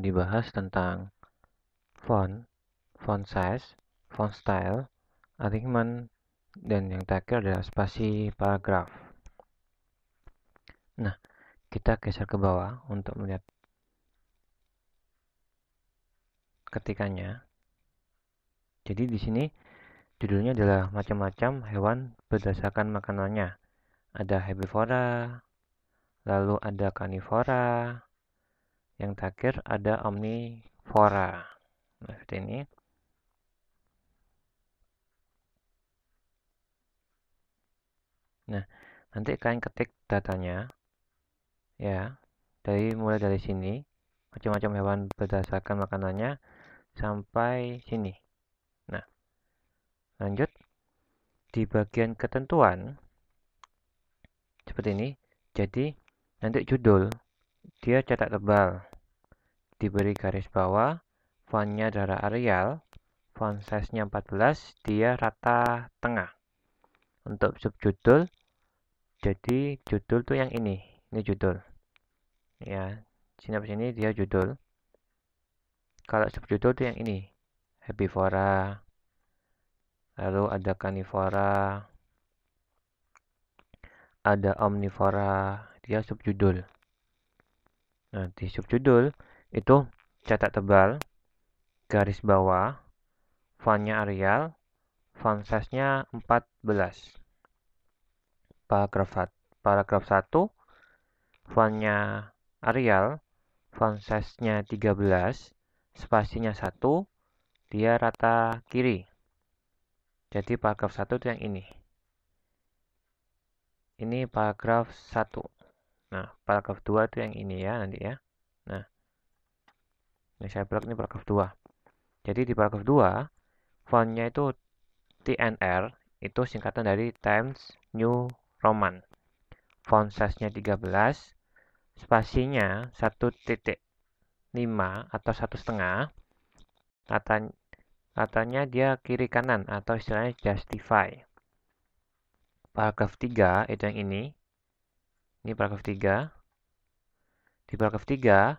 dibahas tentang font, font size, font style, alignment, dan yang terakhir adalah spasi paragraf. Nah, kita geser ke bawah untuk melihat ketikannya. Jadi di sini judulnya adalah macam-macam hewan berdasarkan makanannya. Ada herbivora, lalu ada karnivora, yang terakhir ada omnivora. Nah, seperti ini. Nah, nanti kalian ketik datanya. Ya, dari mulai dari sini, macam-macam hewan berdasarkan makanannya sampai sini. Nah, lanjut di bagian ketentuan seperti ini. Jadi nanti judul dia cetak tebal diberi garis bawah, fontnya adalah Arial, font size-nya 14, dia rata tengah. Untuk subjudul, jadi judul tuh yang ini, ini judul. Ya, sinapsis ini dia judul. Kalau subjudul tuh yang ini, herbivora, lalu ada carnivora, ada omnivora, dia subjudul. Nah, di subjudul itu cetak tebal garis bawah fontnya Arial font size-nya 14 paragraf paragraf 1 fontnya Arial font size-nya 13 spasinya 1 dia rata kiri jadi paragraf 1 itu yang ini ini paragraf 1 nah paragraf 2 itu yang ini ya nanti ya ini saya blok ini paragraf 2 jadi di paragraf 2 fontnya itu TNR itu singkatan dari Times New Roman font size-nya 13 spasinya 1.5 atau 1.5, setengah katanya dia kiri kanan atau istilahnya justify paragraf 3 itu yang ini ini paragraf 3 di paragraf 3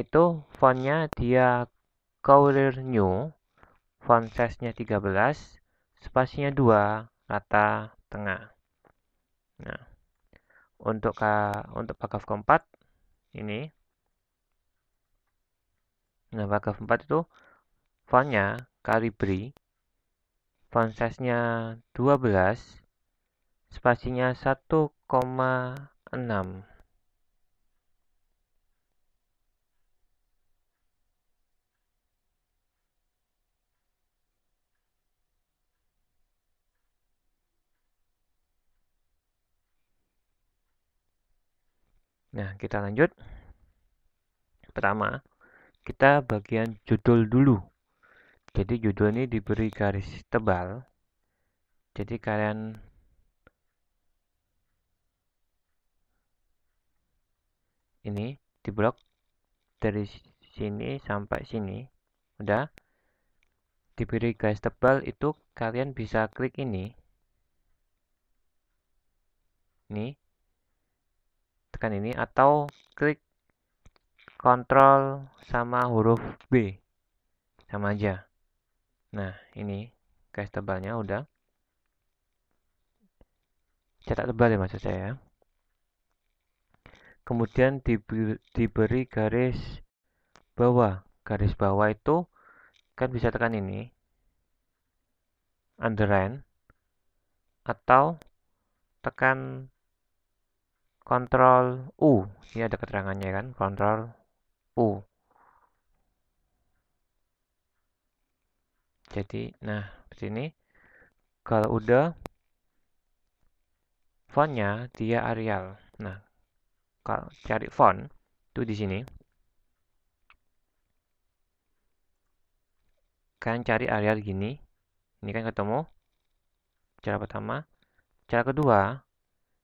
itu fontnya dia Courier New font size-nya 13 spasinya 2 rata tengah nah untuk ke, untuk paragraf keempat ini nah paragraf keempat itu fontnya Calibri font size-nya 12 spasinya 1,6 Nah, kita lanjut. Pertama, kita bagian judul dulu. Jadi judul ini diberi garis tebal. Jadi kalian ini di blok dari sini sampai sini. Udah diberi garis tebal itu kalian bisa klik ini. Ini tekan ini atau klik kontrol sama huruf B sama aja nah ini garis tebalnya udah cetak tebal ya maksud saya ya. kemudian diberi, diberi garis bawah garis bawah itu kan bisa tekan ini underline atau tekan Ctrl U. Ini ada keterangannya kan, Ctrl U. Jadi, nah, di sini kalau udah fontnya dia Arial. Nah, kalau cari font itu di sini. Kalian cari Arial gini. Ini kan ketemu. Cara pertama. Cara kedua,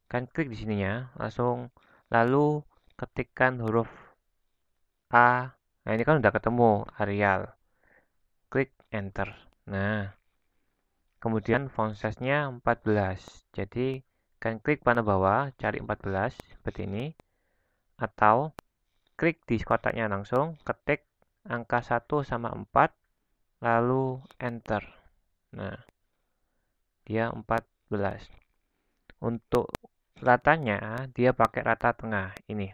kan klik di sininya langsung lalu ketikkan huruf A nah ini kan udah ketemu Arial klik enter nah kemudian font size-nya 14 jadi kan klik panah bawah cari 14 seperti ini atau klik di kotaknya langsung ketik angka 1 sama 4 lalu enter nah dia 14 untuk ratanya dia pakai rata tengah ini.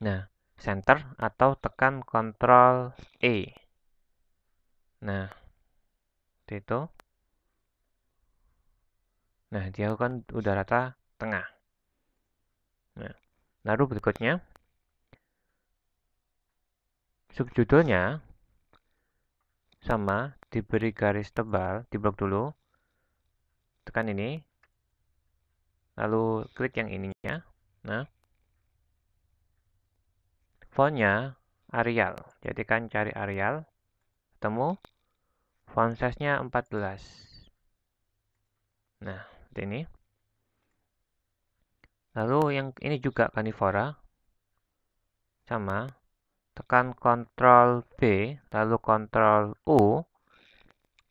Nah, center atau tekan Ctrl E. Nah, itu. Nah, dia kan udah rata tengah. Nah, lalu berikutnya subjudulnya sama diberi garis tebal di blok dulu tekan ini lalu klik yang ininya. Nah, fontnya Arial, jadi kan cari Arial, ketemu font size-nya 14. Nah, seperti ini. Lalu yang ini juga Carnivora, sama, tekan Ctrl B, lalu Ctrl U,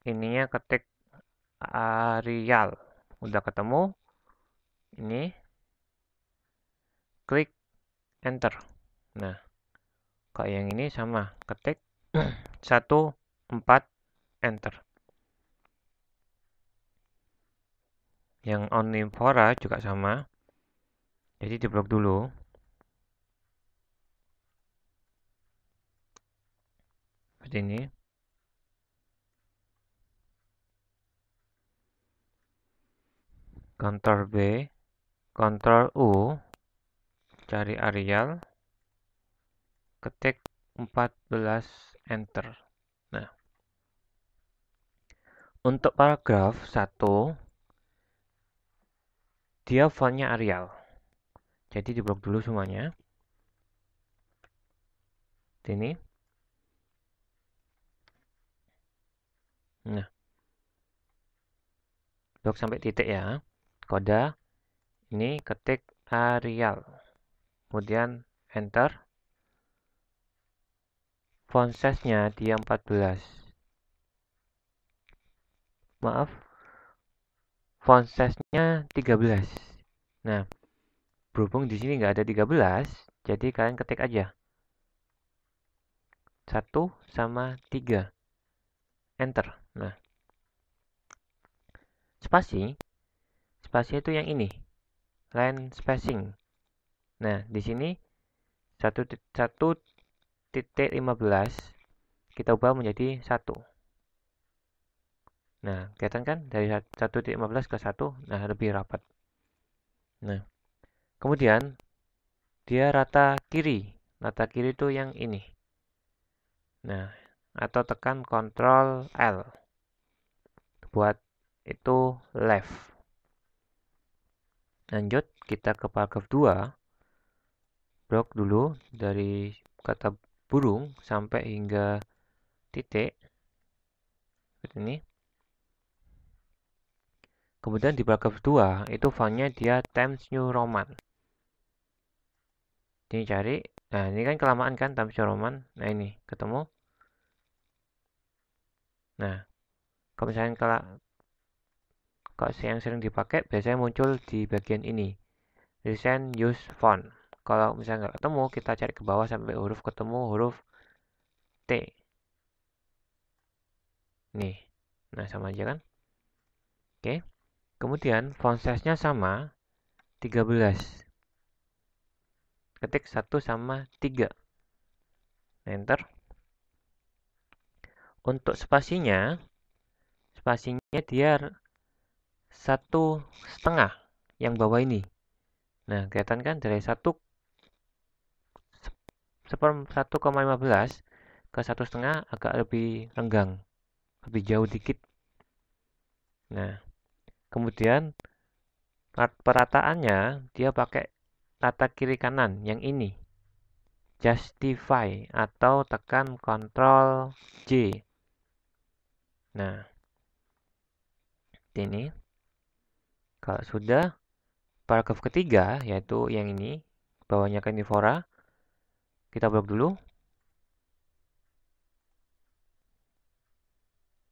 ininya ketik Arial, udah ketemu, ini klik enter nah kalau yang ini sama ketik 1 4 enter yang on juga sama jadi diblok dulu seperti ini Ctrl B Ctrl U, cari Arial, ketik 14 Enter. Nah, untuk paragraf 1, dia fontnya Arial. Jadi diblok dulu semuanya. Ini. Nah. Blok sampai titik ya. Koda ini ketik Arial kemudian enter font size nya dia 14 maaf font size nya 13 nah berhubung di sini nggak ada 13 jadi kalian ketik aja 1 sama 3 enter nah spasi spasi itu yang ini line spacing. Nah, di sini 1.15 kita ubah menjadi 1. Nah, kelihatan kan dari 1.15 ke 1, nah lebih rapat. Nah, kemudian dia rata kiri. Rata kiri itu yang ini. Nah, atau tekan Ctrl L buat itu left. Lanjut kita ke paragraf 2. Blok dulu dari kata burung sampai hingga titik seperti ini. Kemudian di paragraf 2 itu fontnya dia Times New Roman. Ini cari. Nah, ini kan kelamaan kan Times New Roman. Nah, ini ketemu. Nah, kalau misalnya kalau yang sering dipakai biasanya muncul di bagian ini. Recent use font. Kalau misalnya nggak ketemu, kita cari ke bawah sampai huruf ketemu huruf T. Nih. Nah, sama aja kan? Oke. Kemudian font size-nya sama 13 ketik 1 sama 3 nah, enter untuk spasinya spasinya dia satu setengah yang bawah ini. Nah, kelihatan kan dari satu satu lima belas ke satu setengah agak lebih renggang, lebih jauh dikit. Nah, kemudian perataannya dia pakai tata kiri kanan yang ini. Justify atau tekan Ctrl J. Nah, ini kalau sudah, paragraf ketiga, yaitu yang ini, bawahnya carnivora, kita blok dulu.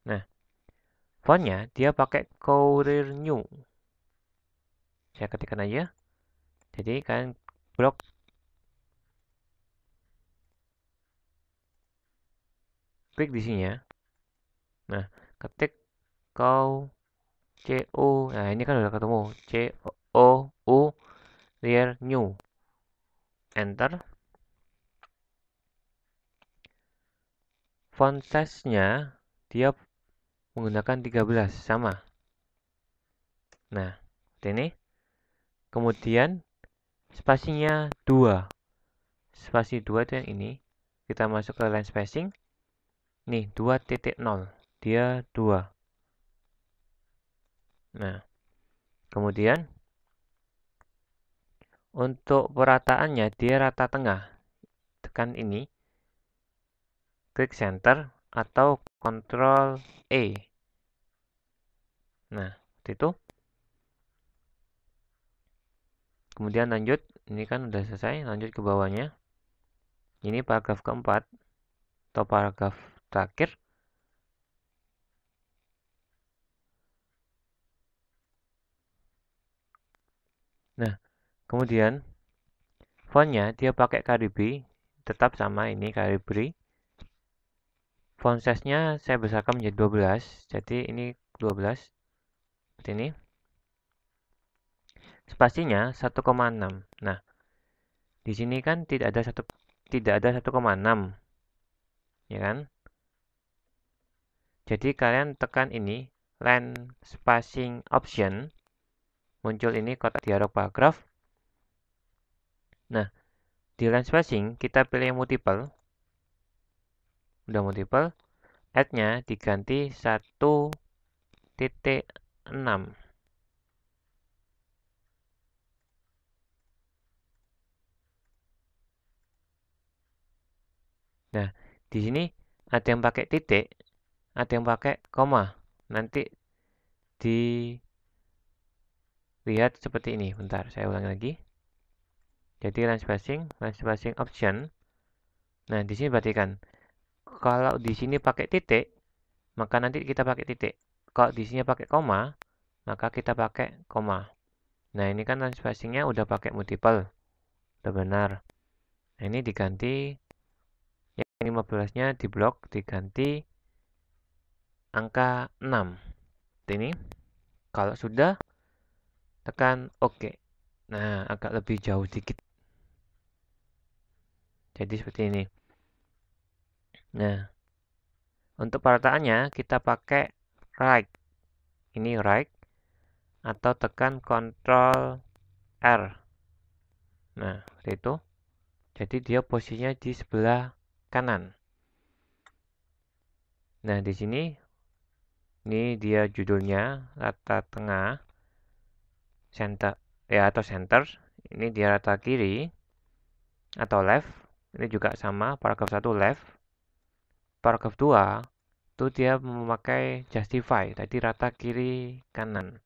Nah, fontnya dia pakai Courier New. Saya ketikkan aja. Jadi kan blok klik di sini ya. Nah, ketik kau CO nah ini kan udah ketemu O U rear new enter font size-nya dia menggunakan 13 sama nah ini kemudian spasinya 2 spasi 2 itu ini kita masuk ke line spacing nih 2.0 dia 2 Nah, kemudian untuk perataannya di rata tengah. Tekan ini. Klik center atau control E. Nah, itu. Kemudian lanjut, ini kan udah selesai, lanjut ke bawahnya. Ini paragraf keempat atau paragraf terakhir kemudian fontnya dia pakai Karibi tetap sama ini Karibri font size nya saya besarkan menjadi 12 jadi ini 12 seperti ini spasinya 1,6 nah di sini kan tidak ada satu tidak ada 1,6 ya kan jadi kalian tekan ini line spacing option muncul ini kotak dialog paragraf Nah, di range spacing kita pilih yang multiple. Udah multiple, add-nya diganti 1.6. Nah, di sini ada yang pakai titik, ada yang pakai koma. Nanti di lihat seperti ini. Bentar, saya ulangi lagi. Jadi range passing, range passing option. Nah, di sini perhatikan. Kalau di sini pakai titik, maka nanti kita pakai titik. Kalau di sini pakai koma, maka kita pakai koma. Nah, ini kan range spacing-nya udah pakai multiple. Udah benar. Nah, ini diganti yang 15-nya di blok diganti angka 6. Ini kalau sudah tekan OK. Nah, agak lebih jauh sedikit jadi seperti ini nah untuk perataannya kita pakai right ini right atau tekan Control R nah seperti itu jadi dia posisinya di sebelah kanan nah di sini ini dia judulnya rata tengah center ya atau center ini dia rata kiri atau left ini juga sama paragraf 1 left paragraf 2 itu dia memakai justify tadi rata kiri kanan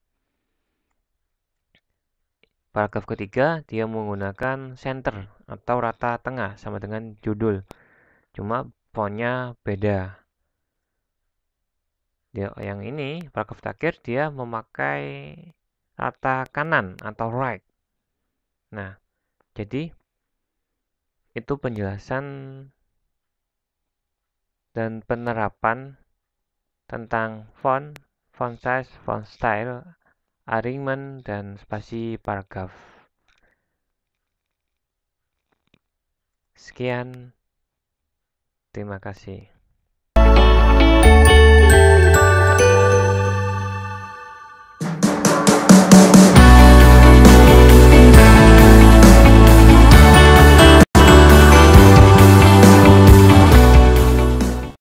paragraf ketiga dia menggunakan center atau rata tengah sama dengan judul cuma fontnya beda dia, yang ini paragraf terakhir dia memakai rata kanan atau right nah jadi itu penjelasan dan penerapan tentang font, font size, font style, arrangement, dan spasi paragraf. Sekian, terima kasih.